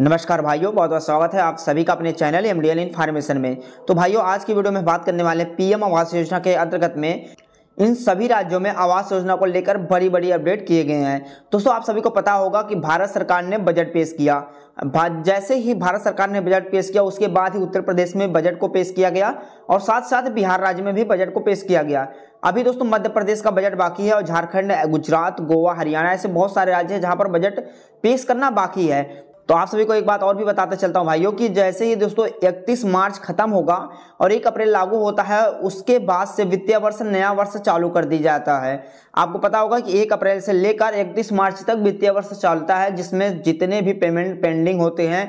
नमस्कार भाइयों बहुत बहुत स्वागत है आप सभी का अपने channel M D L information में तो भाइयों आज की वीडियो में बात करने वाले पीएम आवास योजना के अंतर्गत में इन सभी राज्यों में आवास योजना को लेकर बड़ी बड़ी अपडेट किए गए हैं दोस्तों आप सभी को पता होगा कि भारत सरकार ने बजट पेश किया जैसे ही भारत सरकार ने बजट पेश किया उसके बाद ही उत्तर प्रदेश में बजट को पेश किया गया और साथ साथ बिहार राज्य में भी बजट को पेश किया गया अभी दोस्तों मध्य प्रदेश का बजट बाकी है और झारखंड गुजरात गोवा हरियाणा ऐसे बहुत सारे राज्य हैं जहाँ पर बजट पेश करना बाकी है तो आप सभी को एक बात और भी बताते चलता हूँ भाइयों कि जैसे ही दोस्तों 31 मार्च खत्म होगा और एक अप्रैल लागू होता है उसके बाद से वित्तीय वर्ष नया वर्ष चालू कर दिया जाता है आपको पता होगा कि एक अप्रैल से लेकर 31 मार्च तक वित्तीय वर्ष चलता है जिसमें जितने भी पेमेंट पेंडिंग होते हैं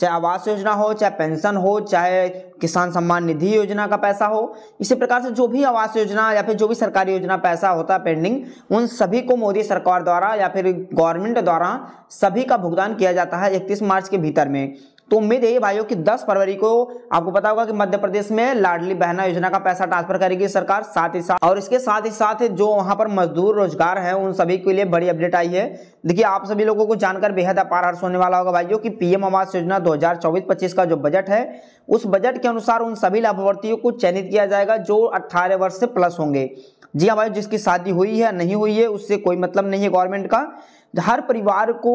चाहे आवास योजना हो चाहे पेंशन हो चाहे किसान सम्मान निधि योजना का पैसा हो इसी प्रकार से जो भी आवास योजना या फिर जो भी सरकारी योजना पैसा होता है पेंडिंग उन सभी को मोदी सरकार द्वारा या फिर गवर्नमेंट द्वारा सभी का भुगतान किया जाता है इकतीस मार्च के भीतर में तो उम्मीद है भाइयों कि 10 फरवरी को आपको पता होगा कि मध्य प्रदेश में लाडली बहना योजना का पैसा ट्रांसफर करेगी सरकार साथ ही साथ और इसके साथ ही साथ जो वहां पर मजदूर रोजगार है उन सभी के लिए बड़ी अपडेट आई है देखिए आप सभी लोगों को जानकर बेहद अपार हर्ष होने वाला होगा भाइयों की पीएम आवास योजना दो हजार का जो बजट है उस बजट के अनुसार उन सभी लाभार्थियों को चयनित किया जाएगा जो अट्ठारह वर्ष से प्लस होंगे जी हाँ भाई जिसकी शादी हुई है नहीं हुई है उससे कोई मतलब नहीं है गवर्नमेंट का हर परिवार को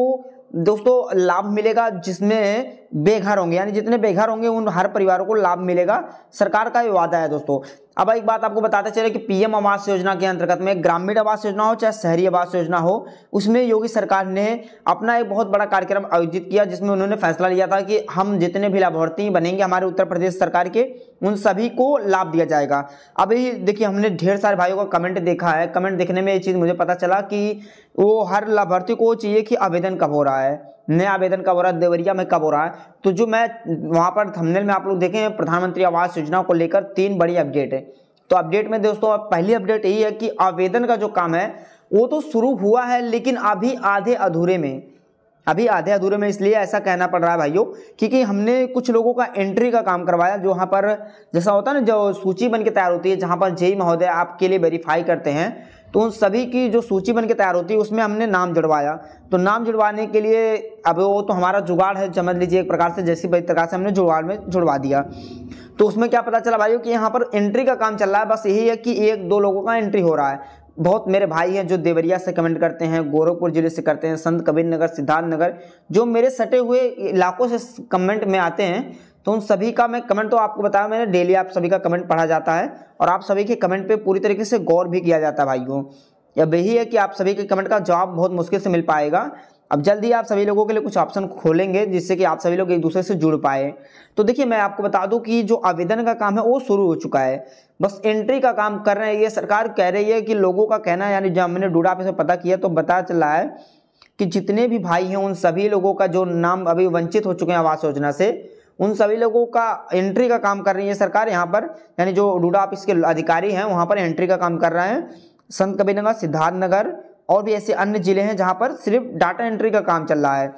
दोस्तों लाभ मिलेगा जिसमें बेघर होंगे यानी जितने बेघर होंगे उन हर परिवारों को लाभ मिलेगा सरकार का ये वादा है दोस्तों अब एक बात आपको बताते चले कि पीएम आवास योजना के अंतर्गत में ग्रामीण आवास योजना हो चाहे शहरी आवास योजना हो उसमें योगी सरकार ने अपना एक बहुत बड़ा कार्यक्रम आयोजित किया जिसमें उन्होंने फैसला लिया था कि हम जितने भी लाभार्थी बनेंगे हमारे उत्तर प्रदेश सरकार के उन सभी को लाभ दिया जाएगा अभी देखिए हमने ढेर सारे भाइयों का कमेंट देखा है कमेंट देखने में ये चीज़ मुझे पता चला कि वो हर लाभार्थी को चाहिए कि आवेदन कब हो रहा है नया आवेदन कब हो रहा है देवरिया में कब हो रहा है तो जो मैं वहाँ पर थंबनेल में आप लोग देखें प्रधानमंत्री आवास योजना को लेकर तीन बड़ी अपडेट है तो अपडेट में दोस्तों पहली अपडेट यही है कि आवेदन का जो काम है वो तो शुरू हुआ है लेकिन अभी आधे अधूरे में अभी आधे अधूरे में इसलिए ऐसा कहना पड़ रहा है भाइयों क्योंकि हमने कुछ लोगों का एंट्री का काम करवाया जो वहाँ पर जैसा होता है ना जो सूची बन के तैयार होती है जहाँ पर जेई महोदय आपके लिए वेरीफाई करते हैं तो उन सभी की जो सूची बन के तैयार होती है उसमें हमने नाम जुड़वाया तो नाम जुड़वाने के लिए अब वो तो हमारा जुगाड़ है समझ लीजिए एक प्रकार से जैसी प्रकार से हमने जुगाड़ में जुड़वा दिया तो उसमें क्या पता चला भाइयों कि यहाँ पर एंट्री का काम चल रहा है बस यही है कि एक दो लोगों का एंट्री हो रहा है बहुत मेरे भाई हैं जो देवरिया से कमेंट करते हैं गोरखपुर जिले से करते हैं संत कबीर नगर सिद्धार्थ नगर जो मेरे सटे हुए इलाकों से कमेंट में आते हैं तो उन सभी का मैं कमेंट तो आपको बताया मैंने डेली आप सभी का कमेंट पढ़ा जाता है और आप सभी के कमेंट पे पूरी तरीके से गौर भी किया जाता है भाइयों अब यही है कि आप सभी के कमेंट का जवाब बहुत मुश्किल से मिल पाएगा अब जल्दी आप सभी लोगों के लिए कुछ ऑप्शन खोलेंगे जिससे कि आप सभी लोग एक दूसरे से जुड़ पाए तो देखिए मैं आपको बता दूं कि जो आवेदन का काम है वो शुरू हो चुका है बस एंट्री का काम कर रहे हैं ये सरकार कह रही है कि लोगों का कहना यानी जब हमने डूडा पे पता किया तो चल चला है कि जितने भी भाई हैं उन सभी लोगों का जो नाम अभी वंचित हो चुके हैं आवास योजना से उन सभी लोगों का एंट्री का काम कर रही है सरकार यहाँ पर यानी जो डूडा ऑफिस के अधिकारी हैं वहाँ पर एंट्री का काम कर रहे हैं संत कबीर नगर सिद्धार्थ नगर और भी ऐसे अन्य जिले हैं जहाँ पर सिर्फ डाटा एंट्री का काम चल रहा है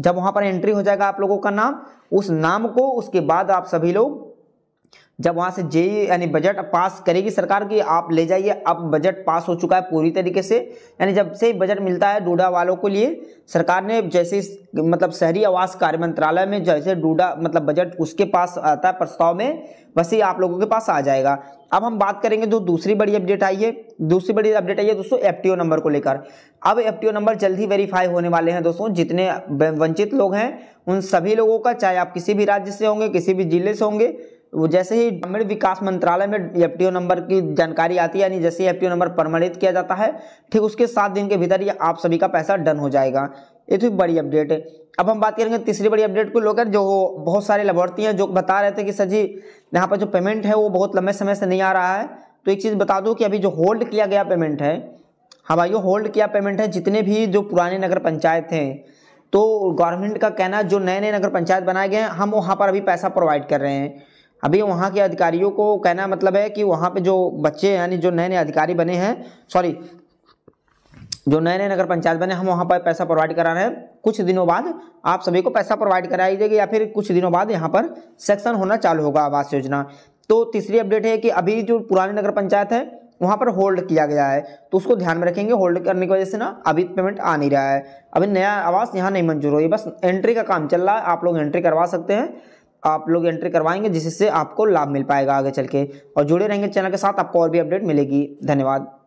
जब वहाँ पर एंट्री हो जाएगा आप लोगों का नाम उस नाम को उसके बाद आप सभी लोग जब वहाँ से जे यानी बजट पास करेगी सरकार की आप ले जाइए अब बजट पास हो चुका है पूरी तरीके से यानी जब से बजट मिलता है डूडा वालों के लिए सरकार ने जैसे मतलब शहरी आवास कार्य मंत्रालय में जैसे डूडा मतलब बजट उसके पास आता है प्रस्ताव में वैसे ही आप लोगों के पास आ जाएगा अब हम बात करेंगे जो तो दूसरी बड़ी अपडेट आई है दूसरी बड़ी अपडेट आई है दोस्तों एफ नंबर को लेकर अब एफ नंबर जल्द ही वेरीफाई होने वाले हैं दोस्तों जितने वंचित लोग हैं उन सभी लोगों का चाहे आप किसी भी राज्य से होंगे किसी भी जिले से होंगे वो जैसे ही ग्रामीण विकास मंत्रालय में एफ नंबर की जानकारी आती है यानी जैसे ही एफ नंबर प्रमाणित किया जाता है ठीक उसके सात दिन के भीतर ये आप सभी का पैसा डन हो जाएगा ये तो बड़ी अपडेट है अब हम बात करेंगे तीसरी बड़ी अपडेट को लेकर जो बहुत सारे लाभार्थी हैं जो बता रहे थे कि सर जी यहाँ पर जो पेमेंट है वो बहुत लंबे समय से नहीं आ रहा है तो एक चीज़ बता दूँ कि अभी जो होल्ड किया गया पेमेंट है हाँ भाइयों होल्ड किया पेमेंट है जितने भी जो पुराने नगर पंचायत हैं तो गवर्नमेंट का कहना जो नए नए नगर पंचायत बनाए गए हैं हम वहाँ पर अभी पैसा प्रोवाइड कर रहे हैं अभी वहाँ के अधिकारियों को कहना मतलब है कि वहाँ पे जो बच्चे यानी जो नए नए अधिकारी बने हैं सॉरी जो नए नए नगर पंचायत बने हम वहाँ पर पैसा प्रोवाइड करा रहे हैं कुछ दिनों बाद आप सभी को पैसा प्रोवाइड कराइएगा या फिर कुछ दिनों बाद यहाँ पर सेक्शन होना चालू होगा आवास योजना तो तीसरी अपडेट है कि अभी जो पुरानी नगर पंचायत है वहाँ पर होल्ड किया गया है तो उसको ध्यान में रखेंगे होल्ड करने की वजह से ना अभी पेमेंट आ नहीं रहा है अभी नया आवास यहाँ नहीं मंजूर हो बस एंट्री का काम चल रहा है आप लोग एंट्री करवा सकते हैं आप लोग एंट्री करवाएंगे जिससे आपको लाभ मिल पाएगा आगे चल के और जुड़े रहेंगे चैनल के साथ आपको और भी अपडेट मिलेगी धन्यवाद